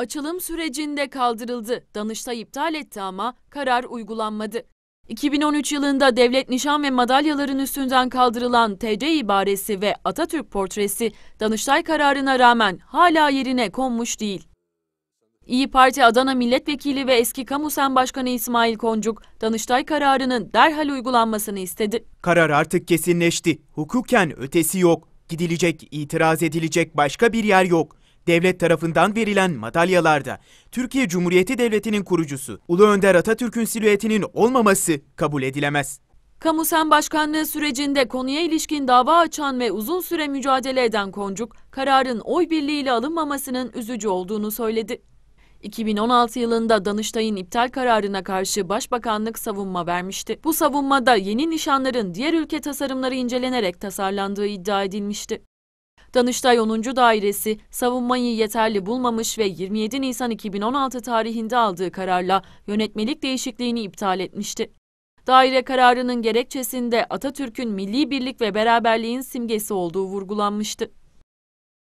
açılım sürecinde kaldırıldı. Danıştay iptal etti ama karar uygulanmadı. 2013 yılında devlet nişan ve madalyaların üstünden kaldırılan TC ibaresi ve Atatürk portresi Danıştay kararına rağmen hala yerine konmuş değil. İyi Parti Adana Milletvekili ve eski Kamu Sen Başkanı İsmail Koncuk, Danıştay kararının derhal uygulanmasını istedi. Karar artık kesinleşti. Hukuken ötesi yok. Gidilecek, itiraz edilecek başka bir yer yok devlet tarafından verilen madalyalarda Türkiye Cumhuriyeti Devleti'nin kurucusu Ulu Önder Atatürk'ün silüetinin olmaması kabul edilemez. Kamu Sen Başkanlığı sürecinde konuya ilişkin dava açan ve uzun süre mücadele eden Koncuk, kararın oy birliğiyle alınmamasının üzücü olduğunu söyledi. 2016 yılında Danıştay'ın iptal kararına karşı Başbakanlık savunma vermişti. Bu savunmada yeni nişanların diğer ülke tasarımları incelenerek tasarlandığı iddia edilmişti. Danıştay 10. Dairesi savunmayı yeterli bulmamış ve 27 Nisan 2016 tarihinde aldığı kararla yönetmelik değişikliğini iptal etmişti. Daire kararının gerekçesinde Atatürk'ün milli birlik ve beraberliğin simgesi olduğu vurgulanmıştı.